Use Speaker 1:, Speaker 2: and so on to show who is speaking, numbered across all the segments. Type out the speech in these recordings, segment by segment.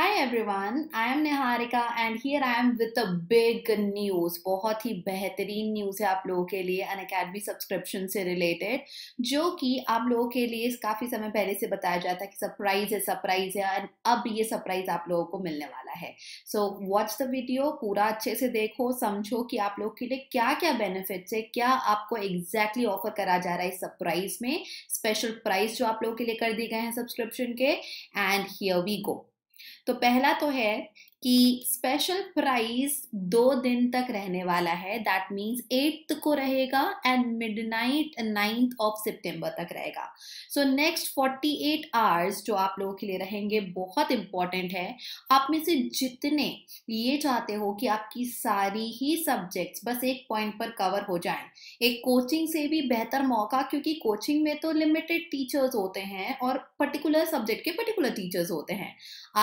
Speaker 1: hi everyone I am Niharika and here I am with a big news बहुत ही बेहतरीन news है आप लोगों के लिए अन अकेडमी सब्सक्रिप्शन से रिलेटेड जो कि आप लोगों के लिए काफ़ी समय पहले से बताया जाता है कि सरप्राइज है सरप्राइज है एंड अब ये सरप्राइज आप लोगों को मिलने वाला है सो वॉच द वीडियो पूरा अच्छे से देखो समझो कि आप लोगों के लिए क्या क्या बेनिफिट्स है क्या आपको एग्जैक्टली exactly ऑफर करा जा रहा है इस सरप्राइज में स्पेशल प्राइस जो आप लोगों के लिए कर दिए गए हैं सब्सक्रिप्शन के एंड हियर वी गो तो पहला तो है कि स्पेशल प्राइस दो दिन तक रहने वाला है दैट मीन्स एट्थ को रहेगा and midnight ninth of सितंबर तक रहेगा so next forty eight hours जो आप लोगों के लिए रहेंगे बहुत इंपॉर्टेंट है आप में से जितने ये चाहते हो कि आपकी सारी ही सब्जेक्ट्स बस एक पॉइंट पर कवर हो जाएं एक कोचिंग से भी बेहतर मौका क्योंकि कोचिंग में तो लिमिटेड टीचर्स होते हैं और पर्टिकुलर सब्जेक्ट के पर्टिकुलर टीचर्स होते हैं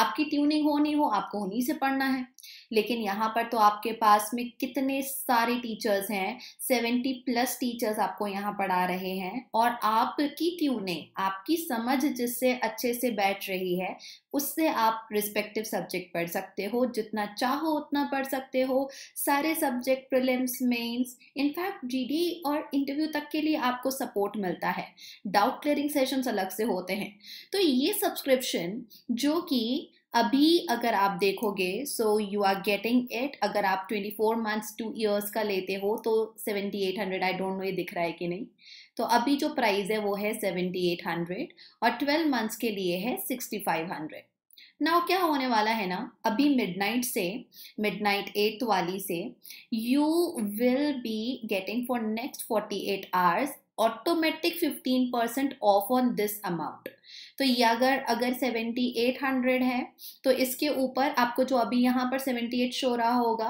Speaker 1: आपकी ट्यूनिंग होनी हो आपको होनी से पढ़ना है लेकिन यहाँ पर तो आपके पास में कितने सारे टीचर्स हैं सेवेंटी प्लस टीचर्स आपको यहाँ पढ़ा रहे हैं और आपकी ट्यूने आपकी समझ जिससे अच्छे से बैठ रही है उससे आप रिस्पेक्टिव सब्जेक्ट पढ़ सकते हो जितना चाहो उतना पढ़ सकते हो सारे सब्जेक्ट प्रिलिम्स मेंस इनफैक्ट जी और इंटरव्यू तक के लिए आपको सपोर्ट मिलता है डाउट क्लियरिंग सेशंस अलग से होते हैं तो ये सब्सक्रिप्शन जो कि अभी अगर आप देखोगे so you are getting it अगर आप 24 मंथ्स टू ईयर्स का लेते हो तो 7800 आई डोंट नो ये दिख रहा है कि नहीं तो अभी जो प्राइस है वो है 7800 और 12 मंथ्स के लिए है 6500 नाउ क्या होने वाला है ना अभी मिडनाइट से मिडनाइट एट वाली से you will be getting for next forty eight hours automatic 15 percent off on this amount तो ये अगर अगर 7800 है तो इसके ऊपर आपको जो अभी यहाँ पर 78 शो रहा होगा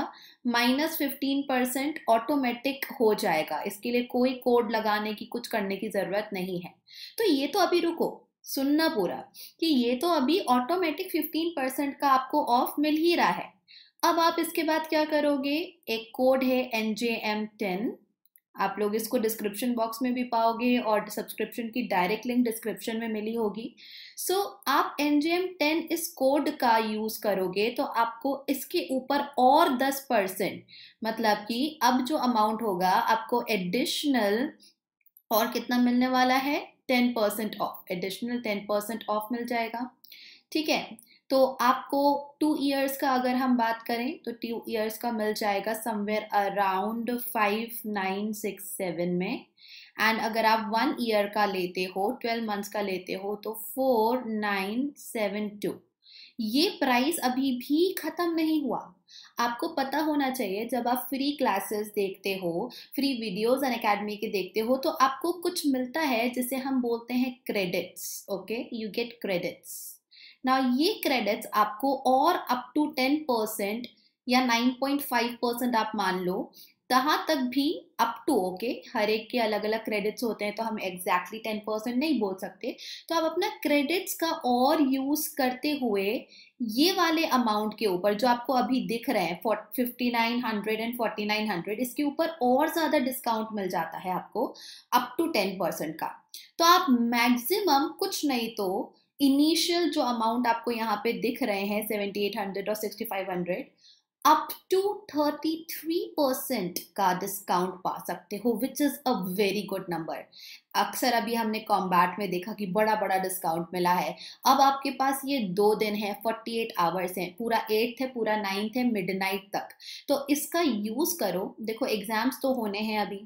Speaker 1: माइनस फिफ्टीन परसेंट ऑटोमेटिक हो जाएगा इसके लिए कोई कोड लगाने की कुछ करने की ज़रूरत नहीं है तो ये तो अभी रुको सुनना पूरा कि ये तो अभी ऑटोमेटिक फिफ्टीन परसेंट का आपको ऑफ मिल ही रहा है अब आप इसके बाद क्या करोगे एक कोड है एन जे एम टेन आप लोग इसको डिस्क्रिप्शन बॉक्स में भी पाओगे और सब्सक्रिप्शन की डायरेक्ट लिंक डिस्क्रिप्शन में मिली होगी सो so, आप एन जे एम टेन इस कोड का यूज़ करोगे तो आपको इसके ऊपर और दस परसेंट मतलब कि अब जो अमाउंट होगा आपको एडिशनल और कितना मिलने वाला है ten percent off additional ten percent off मिल जाएगा ठीक है तो आपको टू ईयर्स का अगर हम बात करें तो टू ईयर्स का मिल जाएगा somewhere around five nine six seven में एंड अगर आप वन ईयर का लेते हो ट्वेल्व मंथ्स का लेते हो तो फोर नाइन सेवन टू ये प्राइस अभी भी ख़त्म नहीं हुआ आपको पता होना चाहिए जब आप फ्री क्लासेस देखते हो फ्री वीडियोस एंड अकेडमी के देखते हो तो आपको कुछ मिलता है जिसे हम बोलते हैं credits okay you get credits ना ये क्रेडिट्स आपको और अप टू टेन परसेंट या नाइन पॉइंट फाइव परसेंट आप मान लो तहाँ तक भी अप टू ओके हर एक के अलग अलग क्रेडिट्स होते हैं तो हम एग्जैक्टली टेन परसेंट नहीं बोल सकते तो आप अपना क्रेडिट्स का और यूज करते हुए ये वाले अमाउंट के ऊपर जो आपको अभी दिख रहे हैं fifty nine hundred and forty nine hundred इसके ऊपर और ज़्यादा डिस्काउंट मिल जाता है आपको अप टू टेन परसेंट का तो आप मैक्सिमम कुछ नहीं तो इनिशियल जो अमाउंट आपको यहाँ पे दिख रहे हैं सेवेंटी एट हंड्रेड और sixty five hundred up to thirty three percent का डिस्काउंट पा सकते हो which is a very good number अक्सर अभी हमने कॉम्बैट में देखा कि बड़ा बड़ा डिस्काउंट मिला है अब आपके पास ये दो दिन है 48 आवर्स हैं पूरा एट्थ है पूरा नाइन्थ है मिड तक तो इसका यूज़ करो देखो एग्ज़ाम्स तो होने हैं अभी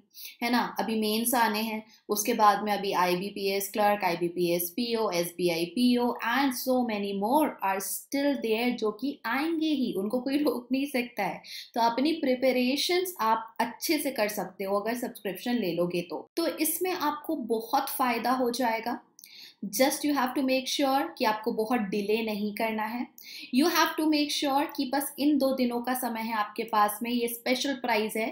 Speaker 1: है ना अभी मेन्स आने हैं उसके बाद में अभी I B P S clerk I B P S S B I P O and so many more are still there जो कि आएंगे ही उनको कोई रोक नहीं सकता है तो अपनी प्रिपरेशन आप अच्छे से कर सकते हो अगर सब्सक्रिप्शन ले लोगे तो, तो इसमें आपको बहुत फ़ायदा हो जाएगा just you have to make sure कि आपको बहुत डिले नहीं करना है you have to make sure कि बस इन दो दिनों का समय है आपके पास में ये स्पेशल प्राइस है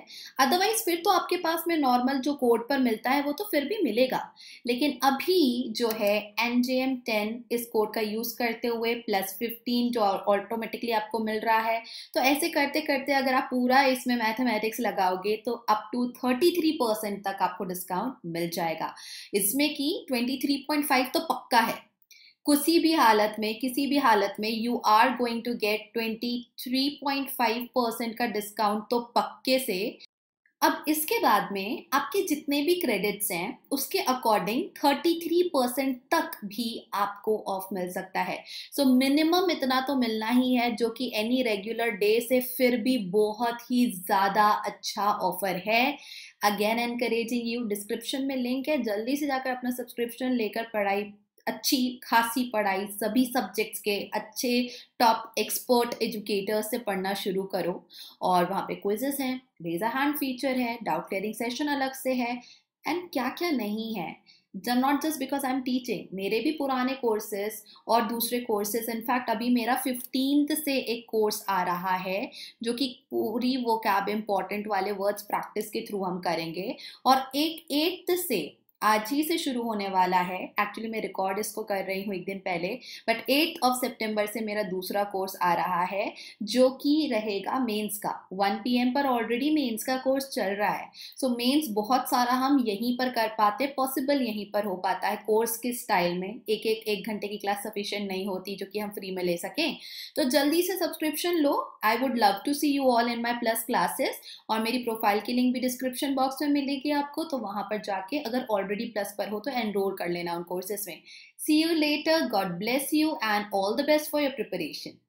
Speaker 1: अदरवाइज फिर तो आपके पास में नॉर्मल जो कोड पर मिलता है वो तो फिर भी मिलेगा लेकिन अभी जो है एन जे एम टेन इस कोड का यूज़ करते हुए प्लस फिफ्टीन जो ऑटोमेटिकली आपको मिल रहा है तो ऐसे करते करते अगर आप पूरा इसमें मैथमेटिक्स लगाओगे तो up to thirty three percent तक आपको डिस्काउंट मिल जाएगा इसमें कि ट्वेंटी थ्री पॉइंट फाइव तो तो पक्का है किसी भी हालत में किसी भी हालत में you are going to get 23.5 percent का डिस्काउंट तो पक्के से अब इसके बाद में आपके जितने भी क्रेडिट्स हैं उसके अकॉर्डिंग 33 परसेंट तक भी आपको ऑफ मिल सकता है सो so, मिनिमम इतना तो मिलना ही है जो कि एनी रेगुलर डे से फिर भी बहुत ही ज़्यादा अच्छा ऑफर है अगेन एनकरेजिंग यू डिस्क्रिप्शन में लिंक है जल्दी से जाकर अपना सब्सक्रिप्शन लेकर पढ़ाई अच्छी खासी पढ़ाई सभी सब्जेक्ट्स के अच्छे टॉप एक्सपर्ट एजुकेटर्स से पढ़ना शुरू करो और वहाँ पे क्विजेस हैं रेजा हैंड फीचर है डाउट क्लियरिंग सेशन अलग से है एंड क्या क्या नहीं है not just because I am teaching मेरे भी पुराने कोर्सेज और दूसरे कोर्सेज इनफैक्ट अभी मेरा फिफ्टीन से एक कोर्स आ रहा है जो कि पूरी वो कैब इम्पॉर्टेंट वाले वर्ड्स प्रैक्टिस के थ्रू हम करेंगे और एक एट्थ से आज ही से शुरू होने वाला है एक्चुअली मैं रिकॉर्ड इसको कर रही हूँ एक दिन पहले बट एट ऑफ सितंबर से मेरा दूसरा कोर्स आ रहा है जो कि रहेगा मेंस का 1 पीएम पर ऑलरेडी मेंस का कोर्स चल रहा है सो so, मेंस बहुत सारा हम यहीं पर कर पाते पॉसिबल यहीं पर हो पाता है कोर्स के स्टाइल में एक एक एक घंटे की क्लास सफिशियंट नहीं होती जो कि हम फ्री में ले सकें तो जल्दी से सब्सक्रिप्शन लो I would love to see you all in my plus classes और मेरी प्रोफाइल की लिंक भी डिस्क्रिप्शन बॉक्स में मिलेगी आपको तो वहाँ पर जाके अगर ऑर्डर ऑलरेडी प्लस पर हो तो एनरोल कर लेना उन कोर्सेज में see you later God bless you and all the best for your preparation